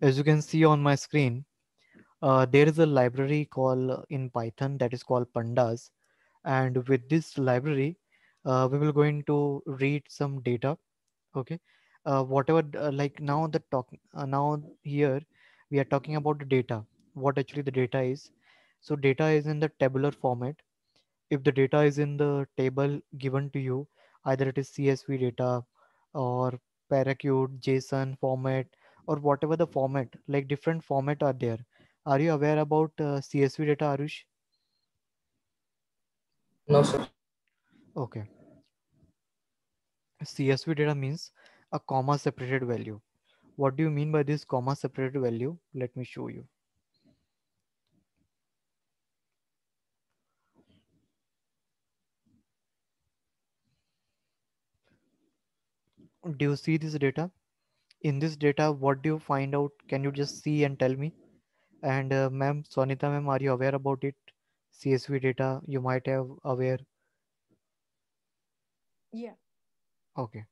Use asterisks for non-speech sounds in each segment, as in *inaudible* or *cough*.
As you can see on my screen, uh, there is a library called uh, in Python that is called pandas. And with this library, uh, we will going to read some data. Okay. Uh, whatever, uh, like now the talk, uh, now here we are talking about the data, what actually the data is. So data is in the tabular format. If the data is in the table given to you, either it is CSV data or Paracute, JSON format, or whatever the format, like different format are there. Are you aware about uh, CSV data, Arush? No, sir. Okay. CSV data means a comma separated value. What do you mean by this comma separated value? Let me show you. do you see this data in this data what do you find out can you just see and tell me and uh, ma'am sonita ma'am are you aware about it csv data you might have aware yeah okay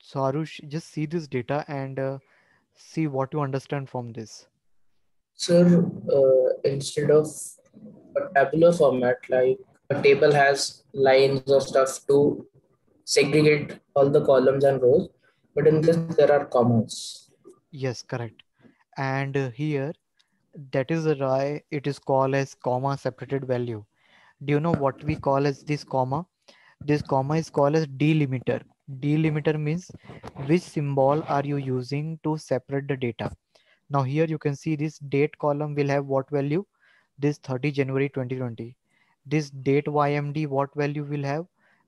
so arush just see this data and uh, see what you understand from this sir uh, instead of a tabular format like a table has lines of stuff to segregate all the columns and rows but in this there are commas yes correct and here that is why it is called as comma separated value do you know what we call as this comma this comma is called as delimiter delimiter means which symbol are you using to separate the data now here you can see this date column will have what value this 30 january 2020 this date ymd what value will have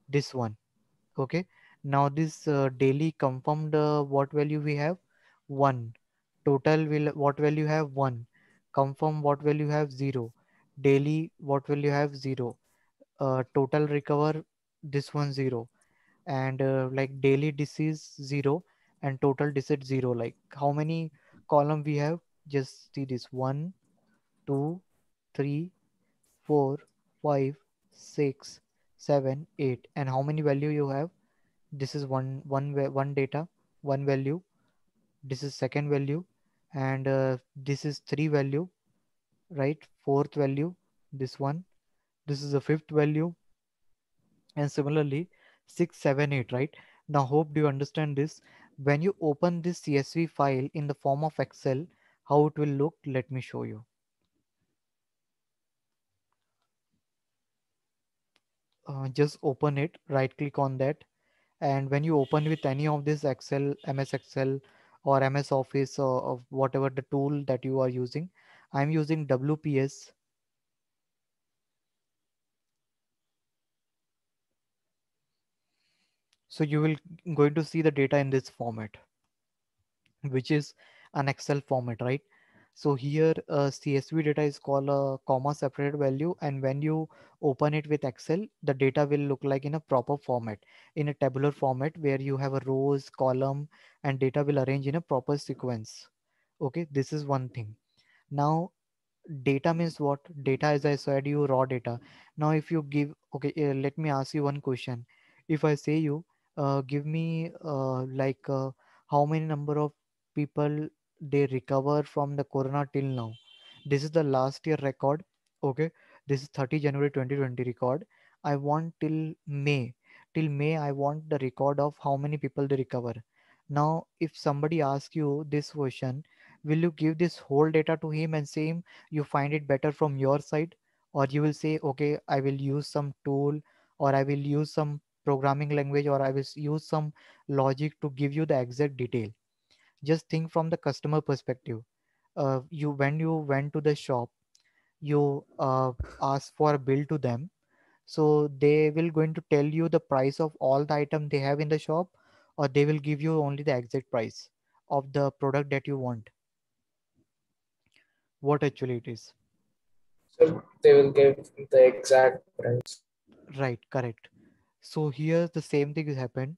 this one okay now this uh, daily confirmed uh, what value we have one total will what value have one confirm what value have zero daily what value have zero uh, total recover this one zero and uh, like daily disease zero and total disease zero like how many column we have just see this one two three four 5, 6, 7, 8. And how many value you have? This is one, one, one data, one value. This is second value. And uh, this is three value, right? Fourth value, this one. This is the fifth value. And similarly, 6, 7, 8, right? Now, hope you understand this. When you open this CSV file in the form of Excel, how it will look, let me show you. Uh, just open it, right click on that. And when you open with any of this Excel, MS Excel or MS Office or, or whatever the tool that you are using, I'm using WPS. So you will going to see the data in this format, which is an Excel format, right? So here a uh, CSV data is called a comma separated value. And when you open it with Excel, the data will look like in a proper format, in a tabular format where you have a rows, column, and data will arrange in a proper sequence. Okay, this is one thing. Now data means what? Data, as I said you, raw data. Now if you give, okay, uh, let me ask you one question. If I say you, uh, give me uh, like uh, how many number of people they recover from the corona till now this is the last year record okay this is 30 january 2020 record i want till may till may i want the record of how many people they recover now if somebody asks you this question will you give this whole data to him and say you find it better from your side or you will say okay i will use some tool or i will use some programming language or i will use some logic to give you the exact detail just think from the customer perspective uh, you when you went to the shop you uh, ask for a bill to them so they will going to tell you the price of all the item they have in the shop or they will give you only the exact price of the product that you want what actually it is so they will give the exact price right correct so here the same thing is happened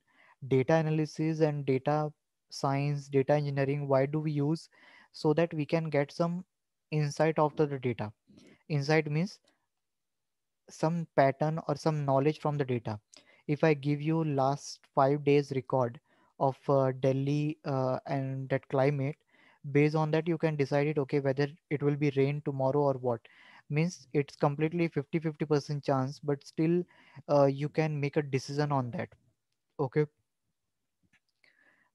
data analysis and data science, data engineering, why do we use so that we can get some insight of the data. Insight means some pattern or some knowledge from the data. If I give you last five days record of uh, Delhi uh, and that climate, based on that you can decide it okay whether it will be rain tomorrow or what means it's completely 50 50 percent chance but still uh, you can make a decision on that okay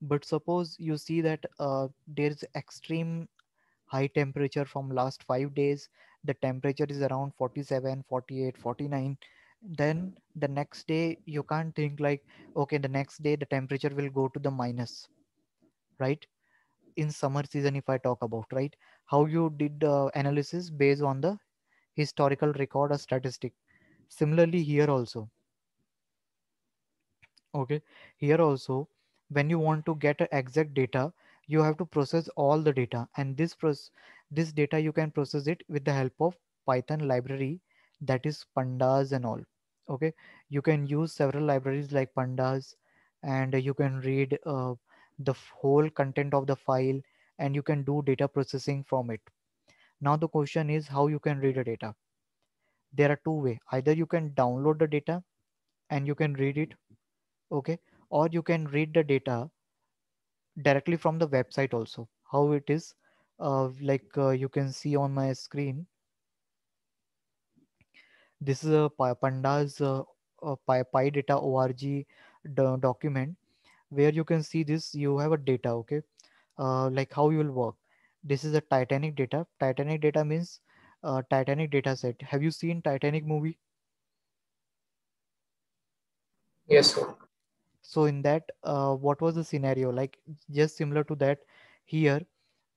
but suppose you see that uh, there's extreme high temperature from last five days the temperature is around 47 48 49 then the next day you can't think like okay the next day the temperature will go to the minus right in summer season if i talk about right how you did the analysis based on the historical record or statistic similarly here also okay here also when you want to get exact data, you have to process all the data and this process, this data you can process it with the help of Python library that is pandas and all. Okay, you can use several libraries like pandas and you can read uh, the whole content of the file and you can do data processing from it. Now the question is how you can read the data. There are two way. Either you can download the data and you can read it. Okay or you can read the data directly from the website also how it is uh, like uh, you can see on my screen this is a pandas uh, uh, pydata org document where you can see this you have a data okay uh, like how you will work this is a titanic data titanic data means uh, titanic data set have you seen titanic movie yes sir so in that uh, what was the scenario like just similar to that here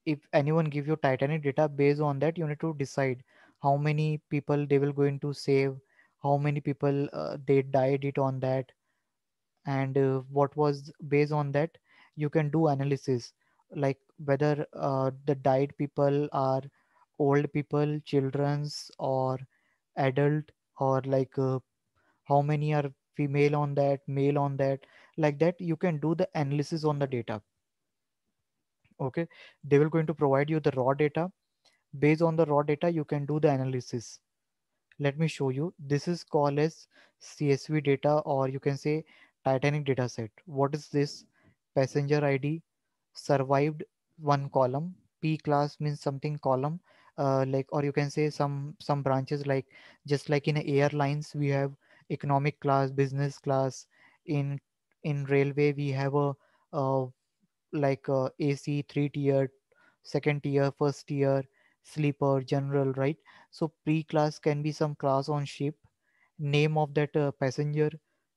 if anyone give you titanic data based on that you need to decide how many people they will going to save how many people uh, they died it on that and uh, what was based on that you can do analysis like whether uh, the died people are old people children's or adult or like uh, how many are female on that, male on that, like that, you can do the analysis on the data. Okay, they will going to provide you the raw data. Based on the raw data, you can do the analysis. Let me show you. This is called as CSV data, or you can say Titanic data set. What is this? Passenger ID, survived one column, P class means something column, uh, like or you can say some some branches like just like in airlines we have economic class, business class. In in railway, we have a uh, like a AC three tier, second tier, first tier, sleeper, general, right? So pre-class can be some class on ship, name of that uh, passenger,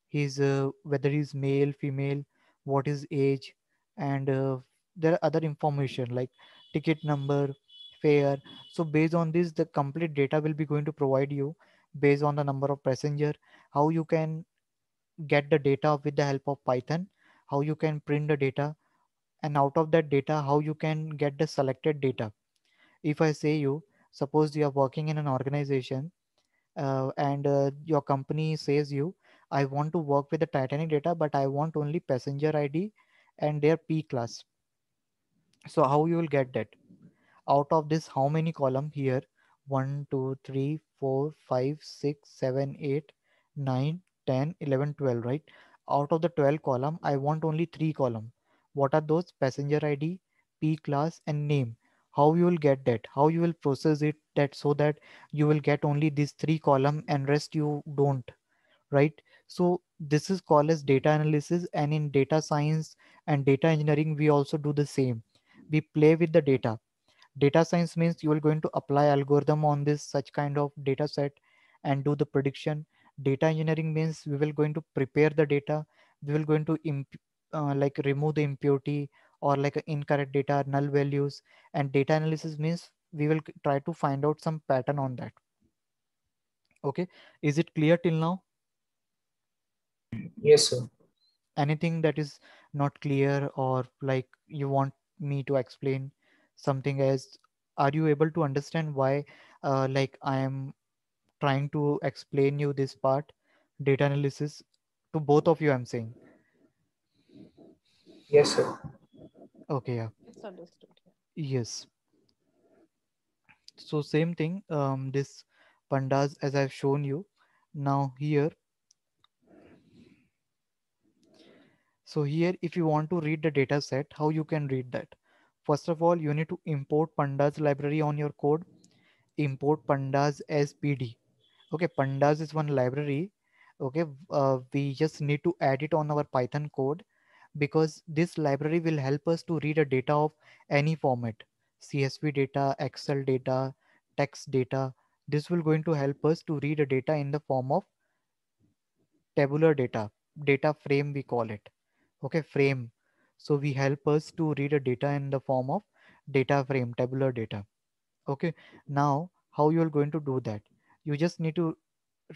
his uh, whether he's male, female, what is age, and uh, there are other information like ticket number, fare. So based on this, the complete data will be going to provide you based on the number of passenger, how you can get the data with the help of Python, how you can print the data, and out of that data, how you can get the selected data. If I say you, suppose you are working in an organization uh, and uh, your company says you, I want to work with the Titanic data, but I want only passenger ID and their P class. So how you will get that? Out of this, how many column here, 1, 2, 3, 4, 5, 6, 7, 8, 9, 10, 11, 12, right? Out of the 12 column, I want only three column. What are those? Passenger ID, P class and name. How you will get that? How you will process it that so that you will get only these three column and rest you don't, right? So this is called as data analysis and in data science and data engineering, we also do the same. We play with the data data science means you are going to apply algorithm on this such kind of data set and do the prediction data engineering means we will going to prepare the data we will going to uh, like remove the impurity or like incorrect data null values and data analysis means we will try to find out some pattern on that okay is it clear till now yes sir anything that is not clear or like you want me to explain something as are you able to understand why uh, like i am trying to explain you this part data analysis to both of you i'm saying yes sir okay yeah it's understood yes so same thing um this pandas as i've shown you now here so here if you want to read the data set how you can read that First of all, you need to import pandas library on your code, import pandas as PD. Okay, pandas is one library. Okay, uh, we just need to add it on our Python code because this library will help us to read a data of any format, CSV data, Excel data, text data. This will going to help us to read a data in the form of tabular data, data frame we call it. Okay, frame so we help us to read a data in the form of data frame, tabular data. Okay. Now how you're going to do that? You just need to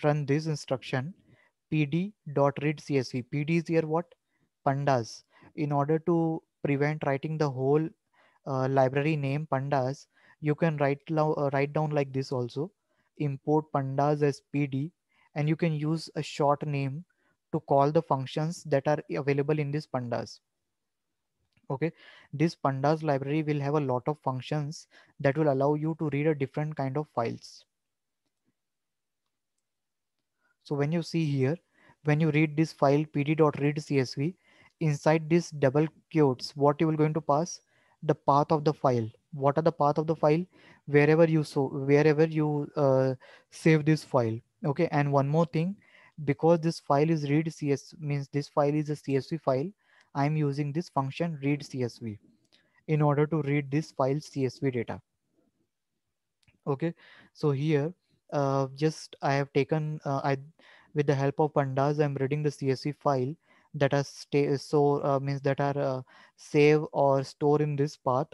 run this instruction pd.readcsv. pd is here what? Pandas. In order to prevent writing the whole uh, library name pandas, you can write, uh, write down like this also import pandas as pd and you can use a short name to call the functions that are available in this pandas okay this pandas library will have a lot of functions that will allow you to read a different kind of files so when you see here when you read this file pd.readcsv inside this double quotes what you will going to pass the path of the file what are the path of the file wherever you so wherever you uh, save this file okay and one more thing because this file is read cs means this file is a csv file I'm using this function read CSV in order to read this file CSV data. Okay, so here uh, just I have taken uh, I with the help of pandas I'm reading the CSV file that are stay so uh, means that are uh, save or store in this path,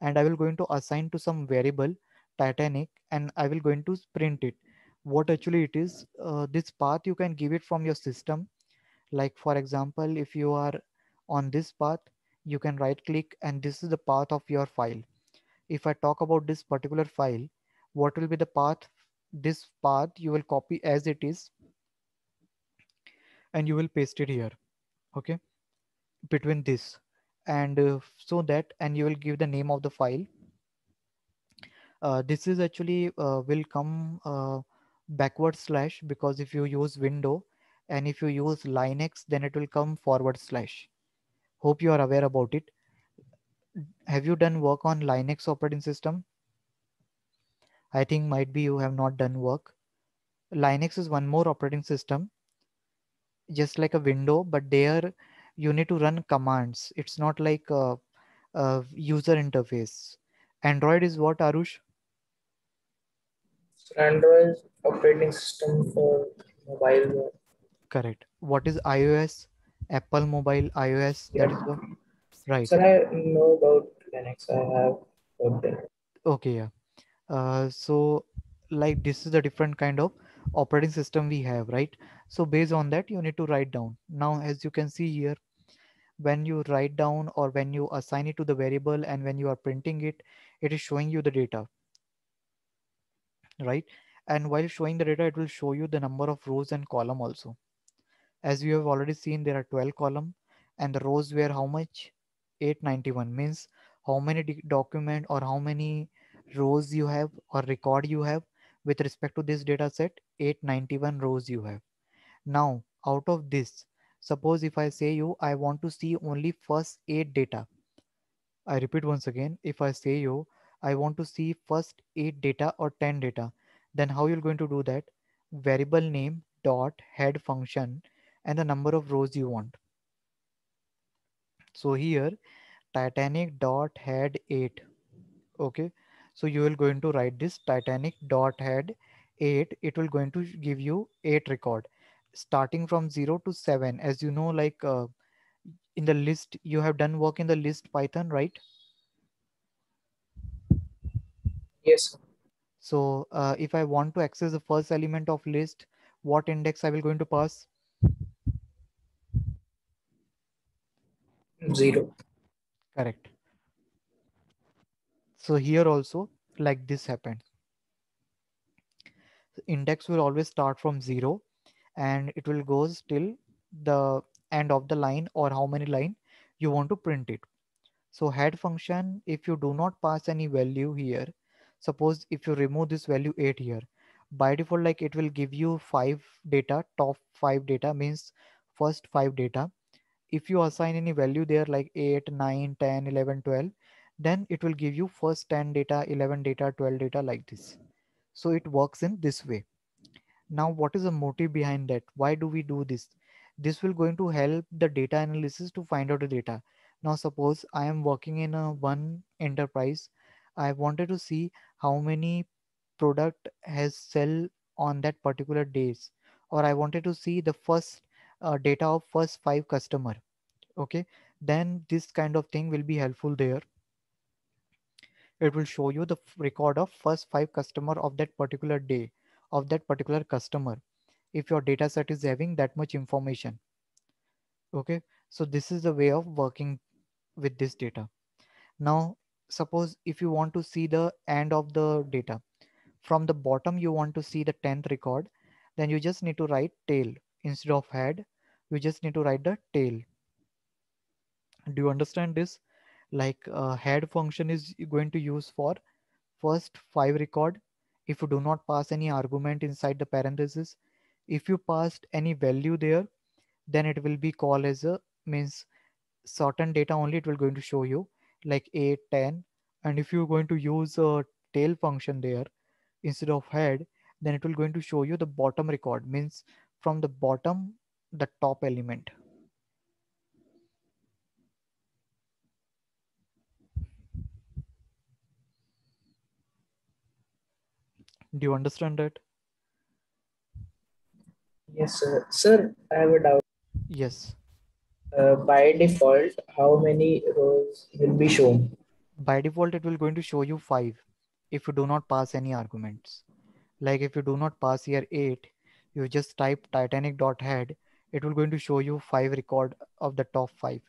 and I will going to assign to some variable Titanic and I will going to print it. What actually it is uh, this path you can give it from your system. Like for example, if you are on this path, you can right click and this is the path of your file. If I talk about this particular file, what will be the path? This path you will copy as it is and you will paste it here. Okay, between this and uh, so that and you will give the name of the file. Uh, this is actually uh, will come uh, backward slash because if you use window and if you use Linux, then it will come forward slash. Hope you are aware about it. Have you done work on Linux operating system? I think might be you have not done work. Linux is one more operating system, just like a window, but there you need to run commands. It's not like a, a user interface. Android is what, Arush? Android operating system for mobile. Correct. What is iOS? Apple mobile, iOS. Yeah. That is the right? Sir, I know about Linux. I have worked there. Okay, yeah. Uh, so, like this is the different kind of operating system we have, right? So based on that, you need to write down. Now, as you can see here, when you write down or when you assign it to the variable and when you are printing it, it is showing you the data, right? And while showing the data, it will show you the number of rows and column also. As we have already seen, there are 12 column and the rows were how much? 891 means how many document or how many rows you have or record you have with respect to this data set 891 rows you have now out of this suppose if i say you i want to see only first eight data i repeat once again if i say you i want to see first eight data or 10 data then how you're going to do that variable name dot head function and the number of rows you want. So here Titanic dot had eight. Okay. So you will going to write this Titanic dot had eight. It will going to give you eight record starting from zero to seven. As you know, like uh, in the list, you have done work in the list Python, right? Yes. So uh, if I want to access the first element of list, what index I will going to pass? 0. Correct. So here also like this happened. Index will always start from 0 and it will go till the end of the line or how many line you want to print it. So head function, if you do not pass any value here, suppose if you remove this value 8 here, by default, like it will give you five data, top five data means first five data if you assign any value there like 8 9 10 11 12 then it will give you first 10 data 11 data 12 data like this so it works in this way now what is the motive behind that why do we do this this will going to help the data analysis to find out the data now suppose i am working in a one enterprise i wanted to see how many product has sell on that particular days or i wanted to see the first uh, data of first five customer okay then this kind of thing will be helpful there it will show you the record of first five customer of that particular day of that particular customer if your data set is having that much information okay so this is the way of working with this data now suppose if you want to see the end of the data from the bottom you want to see the 10th record then you just need to write tail instead of head you just need to write the tail do you understand this like uh, head function is going to use for first five record if you do not pass any argument inside the parenthesis if you passed any value there then it will be called as a means certain data only it will going to show you like 8 10 and if you're going to use a tail function there instead of head then it will going to show you the bottom record means from the bottom, the top element. Do you understand that? Yes, sir. Sir, I have a doubt. Yes. Uh, by default, how many rows will be shown? By default, it will going to show you five if you do not pass any arguments. Like if you do not pass here eight, you just type titanic.head it will going to show you five record of the top five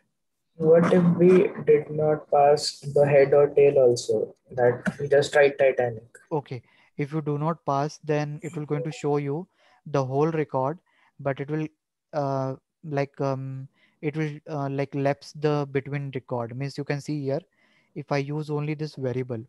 what if we did not pass the head or tail also that we just tried titanic okay if you do not pass then it will going to show you the whole record but it will uh, like um, it will uh, like lapse the between record means you can see here if i use only this variable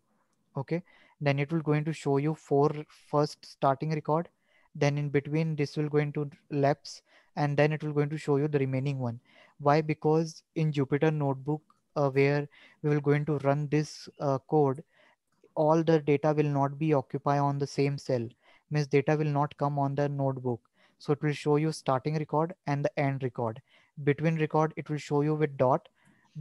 okay then it will going to show you four first starting record then in between this will go into laps and then it will going to show you the remaining one why because in jupyter notebook uh, where we will going to run this uh, code all the data will not be occupied on the same cell means data will not come on the notebook so it will show you starting record and the end record between record it will show you with dot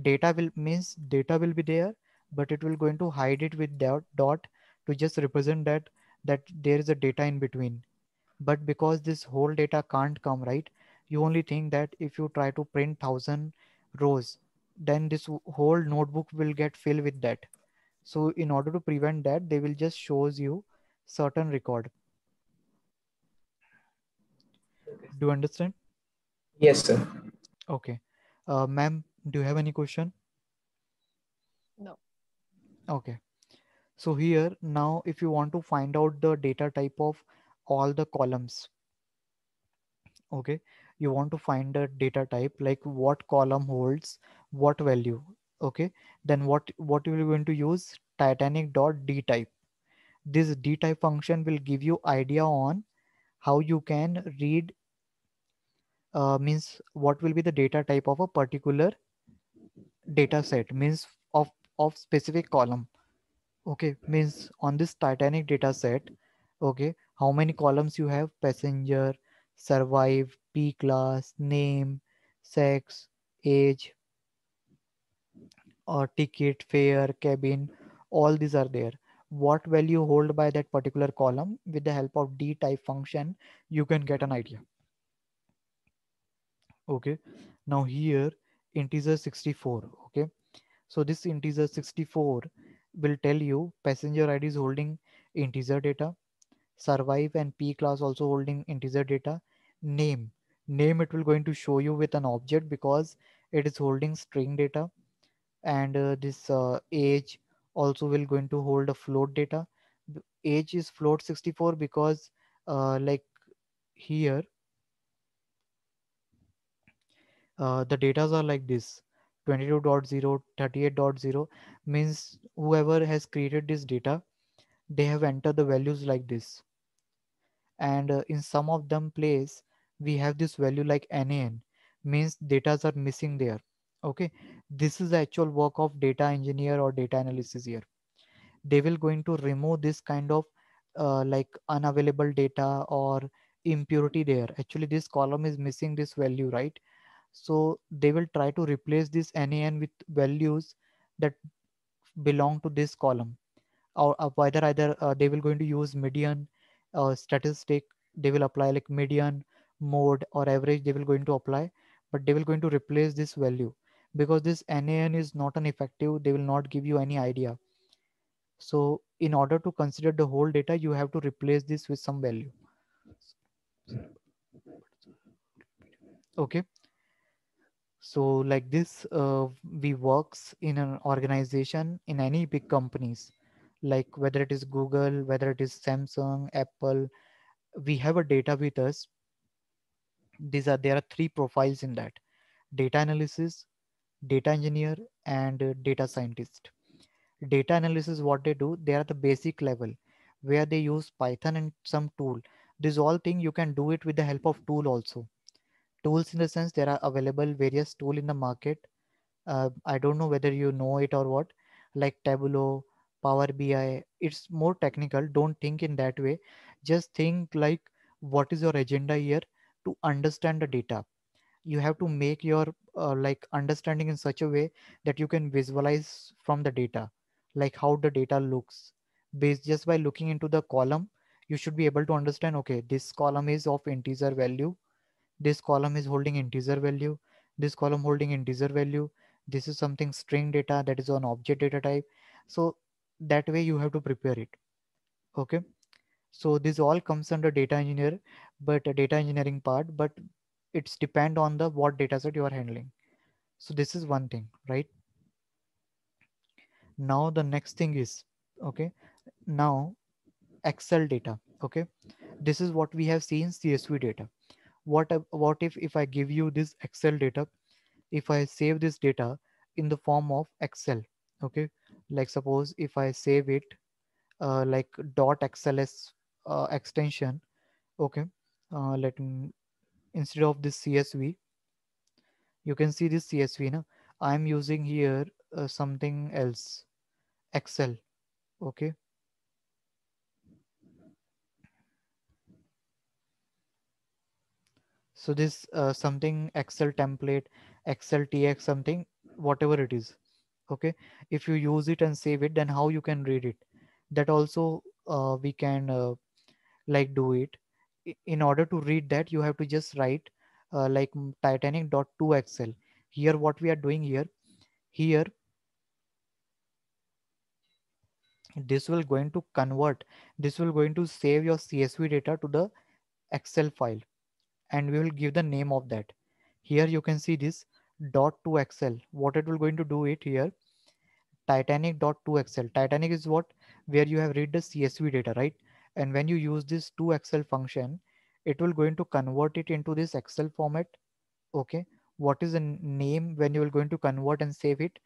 data will means data will be there but it will going to hide it with dot dot to just represent that that there is a data in between but because this whole data can't come right you only think that if you try to print 1000 rows then this whole notebook will get filled with that so in order to prevent that they will just shows you certain record do you understand yes sir okay uh, ma'am do you have any question no okay so here now if you want to find out the data type of all the columns okay you want to find a data type like what column holds what value okay then what what you're going to use titanic dot d type this d type function will give you idea on how you can read uh, means what will be the data type of a particular data set means of of specific column okay means on this titanic data set okay how many columns you have passenger survive p class name sex age or ticket fare cabin all these are there what value hold by that particular column with the help of d type function you can get an idea okay now here integer 64 okay so this integer 64 will tell you passenger id is holding integer data survive and p class also holding integer data name name it will going to show you with an object because it is holding string data and uh, this uh, age also will going to hold a float data age is float 64 because uh, like here uh, the datas are like this 22.0 38.0 means whoever has created this data they have entered the values like this and uh, in some of them place we have this value like nan means data are missing there okay this is the actual work of data engineer or data analysis here they will going to remove this kind of uh, like unavailable data or impurity there actually this column is missing this value right so they will try to replace this nan with values that belong to this column or, or uh, whether either uh, they will going to use median uh, statistic they will apply like median mode or average they will going to apply but they will going to replace this value because this nan is not an effective they will not give you any idea so in order to consider the whole data you have to replace this with some value okay so like this uh, we works in an organization in any big companies like whether it is Google, whether it is Samsung, Apple, we have a data with us. These are there are three profiles in that: data analysis, data engineer, and uh, data scientist. Data analysis, what they do, they are the basic level where they use Python and some tool. This all thing you can do it with the help of tool also. Tools in the sense there are available various tool in the market. Uh, I don't know whether you know it or what, like Tableau, power bi it's more technical don't think in that way just think like what is your agenda here to understand the data you have to make your uh, like understanding in such a way that you can visualize from the data like how the data looks based just by looking into the column you should be able to understand okay this column is of integer value this column is holding integer value this column holding integer value this is something string data that is on object data type so that way you have to prepare it okay so this all comes under data engineer but data engineering part but it's depend on the what data set you are handling so this is one thing right now the next thing is okay now excel data okay this is what we have seen csv data what what if if i give you this excel data if i save this data in the form of excel okay like suppose if I save it uh, like dot XLS uh, extension, okay, uh, let me, instead of this CSV, you can see this CSV now. I'm using here uh, something else, Excel, okay. So this uh, something Excel template, Excel TX something, whatever it is okay if you use it and save it then how you can read it that also uh, we can uh, like do it in order to read that you have to just write uh, like titanic dot two excel here what we are doing here here this will going to convert this will going to save your csv data to the excel file and we will give the name of that here you can see this dot to excel what it will going to do it here titanic dot to excel titanic is what where you have read the csv data right and when you use this to excel function it will going to convert it into this excel format okay what is the name when you are going to convert and save it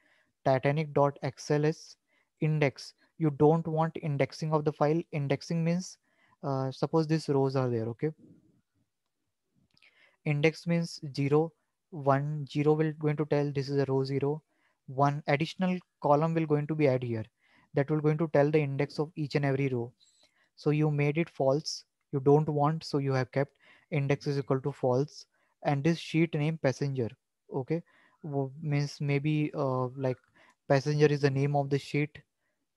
titanic dot excel is index you don't want indexing of the file indexing means uh, suppose these rows are there okay index means 0 one zero will going to tell this is a row zero. One additional column will going to be add here that will going to tell the index of each and every row. So you made it false. You don't want, so you have kept index is equal to false and this sheet name passenger. Okay. Means maybe uh, like passenger is the name of the sheet.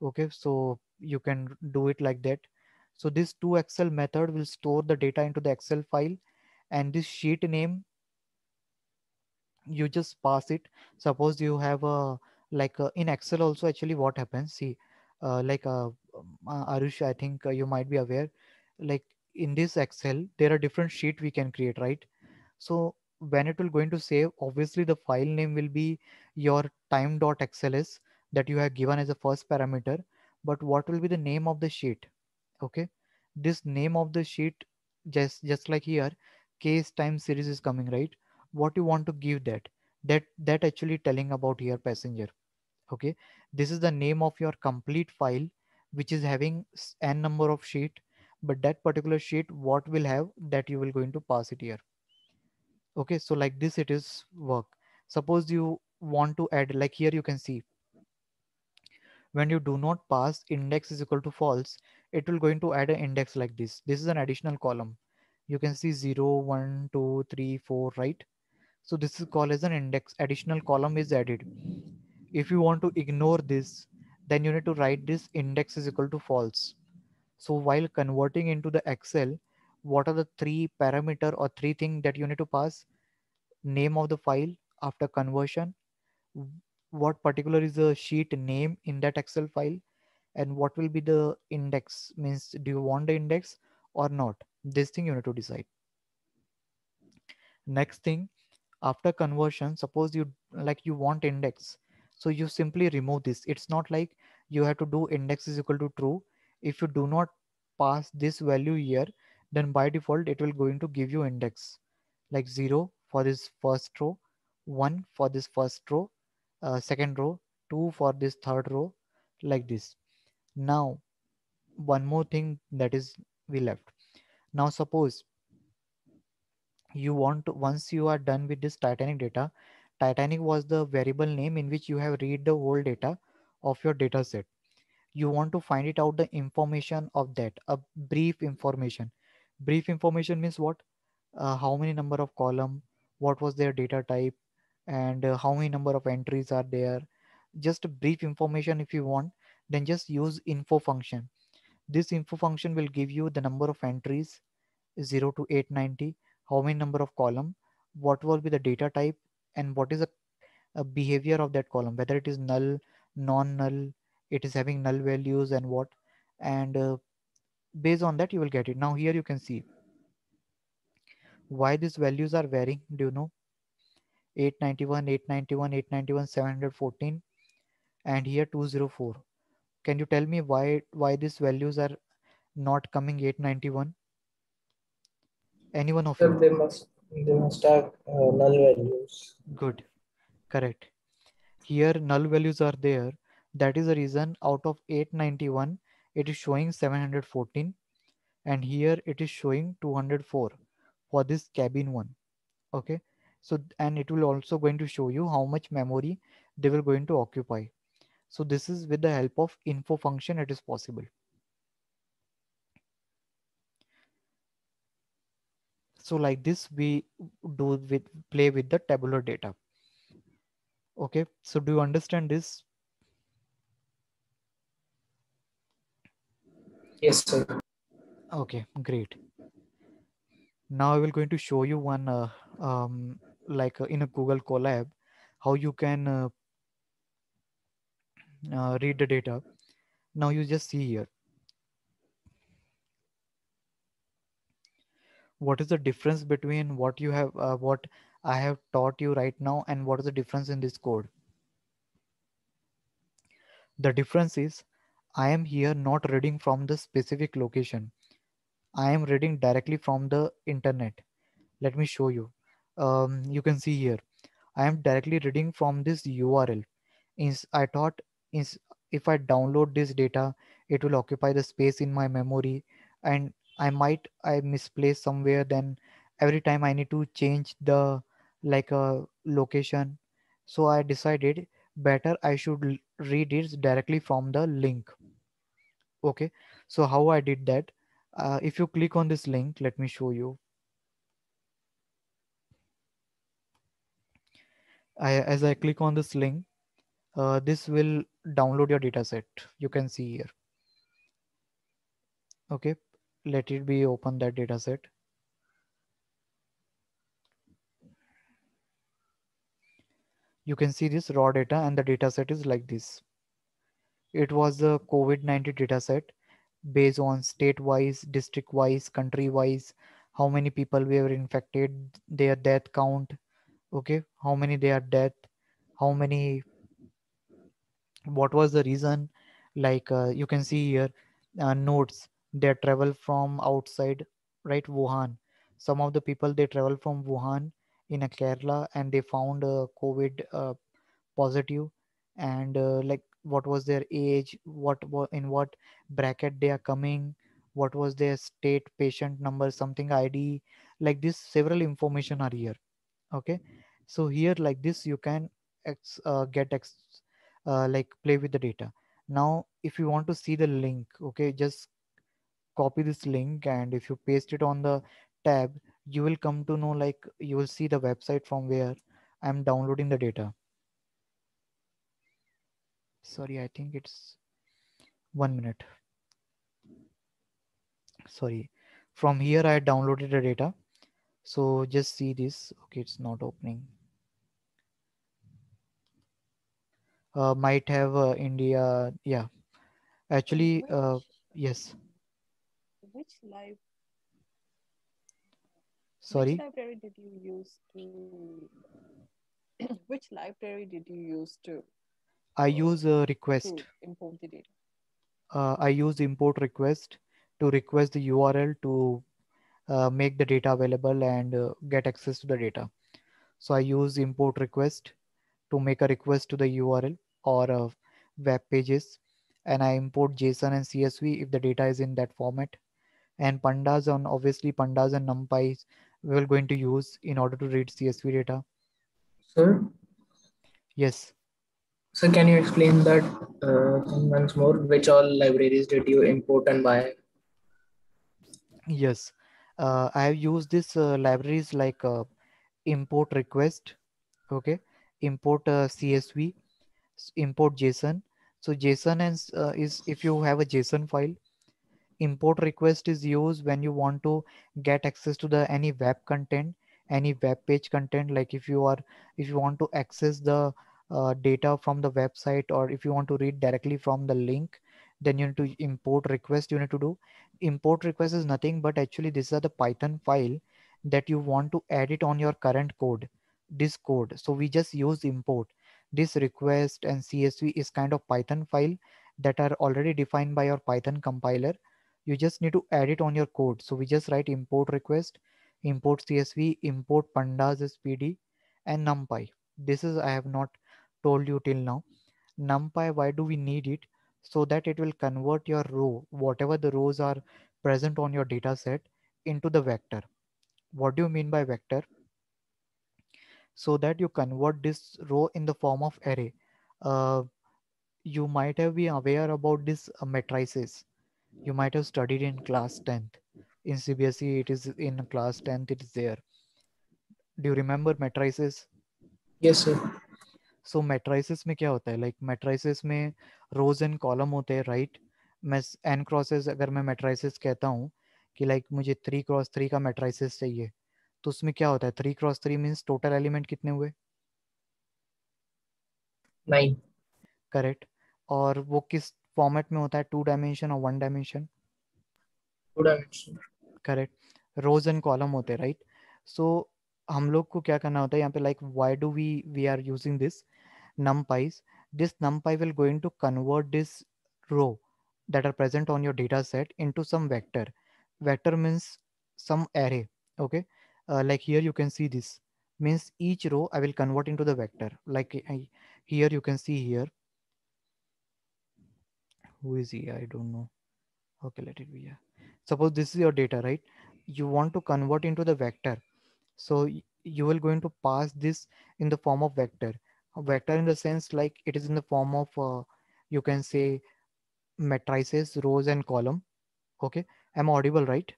Okay. So you can do it like that. So this to Excel method will store the data into the Excel file and this sheet name you just pass it suppose you have a like uh, in excel also actually what happens see uh, like uh, um, uh arush i think uh, you might be aware like in this excel there are different sheet we can create right so when it will going to save obviously the file name will be your time dot xls that you have given as a first parameter but what will be the name of the sheet okay this name of the sheet just just like here case time series is coming right what you want to give that that that actually telling about your passenger okay this is the name of your complete file which is having n number of sheet but that particular sheet what will have that you will going to pass it here okay so like this it is work suppose you want to add like here you can see when you do not pass index is equal to false it will going to add an index like this this is an additional column you can see 0 1 2 3 4 right so this is called as an index. Additional column is added. If you want to ignore this, then you need to write this index is equal to false. So while converting into the Excel, what are the three parameter or three thing that you need to pass? Name of the file after conversion. What particular is the sheet name in that Excel file? And what will be the index means do you want the index or not? This thing you need to decide. Next thing after conversion suppose you like you want index so you simply remove this it's not like you have to do index is equal to true if you do not pass this value here then by default it will going to give you index like 0 for this first row 1 for this first row uh, second row 2 for this third row like this now one more thing that is we left now suppose you want to, once you are done with this Titanic data, Titanic was the variable name in which you have read the whole data of your data set. You want to find it out the information of that, a brief information. Brief information means what? Uh, how many number of column, what was their data type, and uh, how many number of entries are there. Just brief information if you want, then just use info function. This info function will give you the number of entries 0 to 890 how many number of column, what will be the data type, and what is the uh, behavior of that column, whether it is null, non-null, it is having null values and what. And uh, based on that, you will get it. Now here you can see why these values are varying. Do you know? 891, 891, 891, 714, and here 204. Can you tell me why why these values are not coming 891? Any one of them. They must, they must have uh, null values. Good. Correct. Here null values are there. That is the reason out of 891, it is showing 714. And here it is showing 204 for this cabin one. Okay. So, and it will also going to show you how much memory they will going to occupy. So this is with the help of info function, it is possible. so like this we do with play with the tabular data okay so do you understand this yes sir okay great now i will going to show you one uh, um, like uh, in a google Colab, how you can uh, uh, read the data now you just see here what is the difference between what you have uh, what i have taught you right now and what is the difference in this code the difference is i am here not reading from the specific location i am reading directly from the internet let me show you um, you can see here i am directly reading from this url is i thought is if i download this data it will occupy the space in my memory and I might I misplace somewhere then every time I need to change the like a uh, location. So I decided better I should read it directly from the link. Okay, so how I did that. Uh, if you click on this link, let me show you. I, as I click on this link, uh, this will download your dataset. You can see here. Okay, let it be open that data set. You can see this raw data and the data set is like this. It was a COVID-19 data set based on state-wise, district-wise, country-wise, how many people were infected, their death count, okay, how many they are death, how many, what was the reason, like uh, you can see here, uh, notes, they travel from outside right wuhan some of the people they travel from wuhan in a kerala and they found a uh, covid uh, positive and uh, like what was their age what in what bracket they are coming what was their state patient number something id like this several information are here okay so here like this you can ex, uh, get ex, uh, like play with the data now if you want to see the link okay just copy this link and if you paste it on the tab, you will come to know like you will see the website from where I'm downloading the data. Sorry, I think it's one minute. Sorry, from here I downloaded the data. So just see this. Okay, it's not opening. Uh, might have uh, India. Yeah, actually, uh, yes which live sorry which library did you use to *clears throat* which library did you use to i use a request import the data uh, i use import request to request the url to uh, make the data available and uh, get access to the data so i use import request to make a request to the url or uh, web pages and i import json and csv if the data is in that format and pandas on obviously pandas and numpy we are going to use in order to read CSV data. Sir? Yes. So can you explain that uh, once more? Which all libraries did you import and buy? Yes. Uh, I have used this uh, libraries like uh, import request, okay, import uh, CSV, import JSON. So JSON and uh, is if you have a JSON file, import request is used when you want to get access to the any web content any web page content like if you are if you want to access the uh, data from the website or if you want to read directly from the link then you need to import request you need to do import request is nothing but actually these are the python file that you want to edit on your current code this code so we just use import this request and csv is kind of python file that are already defined by your python compiler you just need to add it on your code. So we just write import request, import CSV, import pandas as PD and NumPy. This is I have not told you till now. NumPy, why do we need it? So that it will convert your row, whatever the rows are present on your data set into the vector. What do you mean by vector? So that you convert this row in the form of array. Uh, you might have been aware about this uh, matrices you might have studied in class 10th in cbse it is in class 10th it is there do you remember matrices yes sir so so, matrices में क्या होता है like like, matrices में रोज and column होते हैं right मैं N crosses अगर मैं मेट्राइसिस कहता हूँ कि लाइक like, मुझे थ्री क्रॉस थ्री का मेट्राइसिस चाहिए तो उसमें क्या होता है three cross three means total element कितने हुए नाइन करेक्ट और वो किस फॉर्मेट में होता है टू डायमेंशन और one dimension two dimension correct rows and column होते हैं राइट सो हम लोग को क्या करना होता है यहाँ पे like why do we we are using this numpy this will going to convert this row that are present on your data set into some vector vector means some array okay uh, like here you can see this means each row i will convert into the vector like here you can see here who is he i don't know okay let it be yeah suppose this is your data right you want to convert into the vector so you will going to pass this in the form of vector a vector in the sense like it is in the form of uh, you can say matrices rows and column okay i'm audible right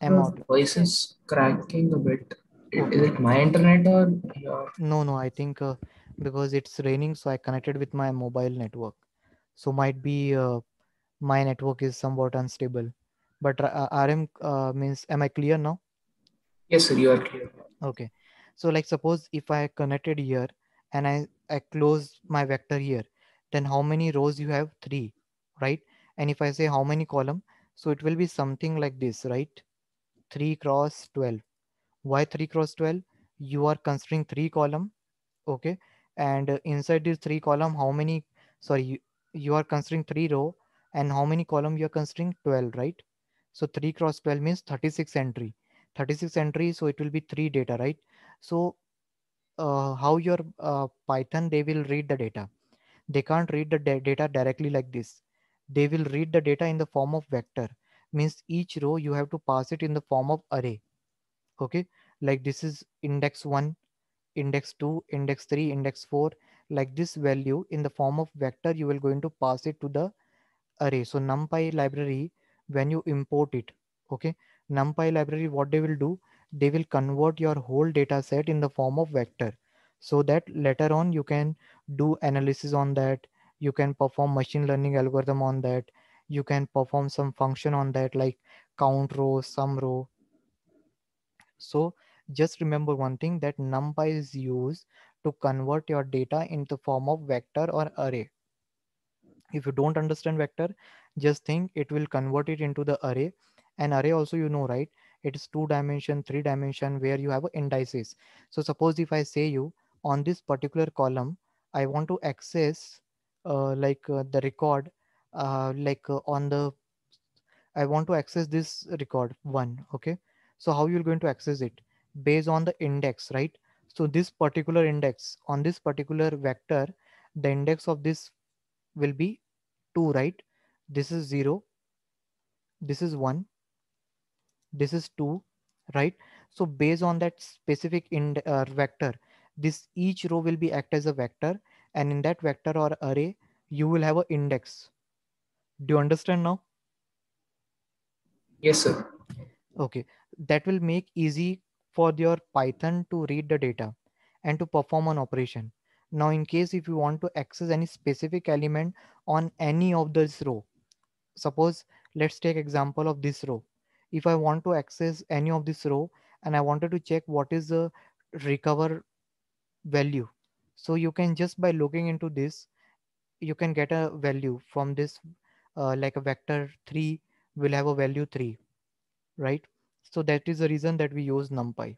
am audible. voice is cracking a bit is it my internet or your... no no i think uh, because it's raining so i connected with my mobile network so might be uh, my network is somewhat unstable but uh, uh rm uh, means am i clear now yes sir you are clear okay so like suppose if i connected here and i i close my vector here then how many rows you have three right and if i say how many column so it will be something like this right 3 cross 12 why 3 cross 12 you are considering three column okay and inside this three column how many sorry you, you are considering three row and how many column you are considering 12 right so 3 cross 12 means 36 entry 36 entry so it will be three data right so uh, how your uh, python they will read the data they can't read the data directly like this they will read the data in the form of vector means each row you have to pass it in the form of array okay like this is index 1 index 2 index 3 index 4 like this value in the form of vector you will going to pass it to the array so numpy library when you import it okay numpy library what they will do they will convert your whole data set in the form of vector so that later on you can do analysis on that you can perform machine learning algorithm on that you can perform some function on that like count row sum row so just remember one thing that numpy is used to convert your data in the form of vector or array. If you don't understand vector, just think it will convert it into the array. An array also you know, right? It is two dimension, three dimension where you have indices. So suppose if I say you on this particular column, I want to access uh, like uh, the record, uh, like uh, on the, I want to access this record one. Okay. So how you're going to access it based on the index, right? So this particular index on this particular vector, the index of this will be two, right? This is zero. This is one. This is two, right? So based on that specific in, uh, vector, this each row will be act as a vector. And in that vector or array, you will have an index. Do you understand now? Yes, sir. Okay, that will make easy for your Python to read the data and to perform an operation. Now, in case if you want to access any specific element on any of this row, suppose let's take example of this row. If I want to access any of this row and I wanted to check what is the recover value. So you can just by looking into this, you can get a value from this uh, like a vector 3 will have a value 3 right? So that is the reason that we use NumPy.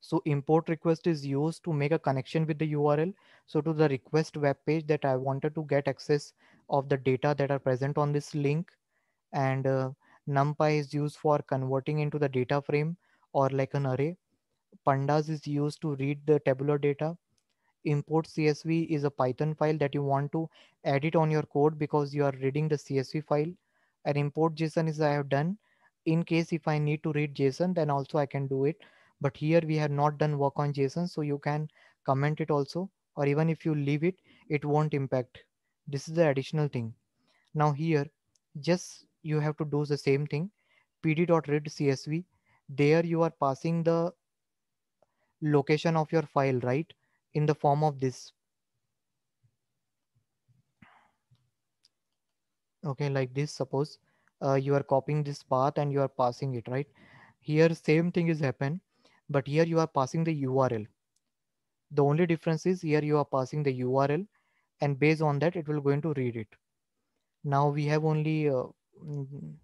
So import request is used to make a connection with the URL. So to the request web page that I wanted to get access of the data that are present on this link. And uh, NumPy is used for converting into the data frame or like an array. Pandas is used to read the tabular data. Import CSV is a Python file that you want to edit on your code because you are reading the CSV file. An import JSON is I have done. In case if I need to read JSON, then also I can do it. But here we have not done work on JSON. So you can comment it also, or even if you leave it, it won't impact. This is the additional thing. Now here, just you have to do the same thing. pd.read CSV. There you are passing the location of your file, right? In the form of this okay like this suppose uh, you are copying this path and you are passing it right here same thing is happen but here you are passing the url the only difference is here you are passing the url and based on that it will going to read it now we have only uh, mm,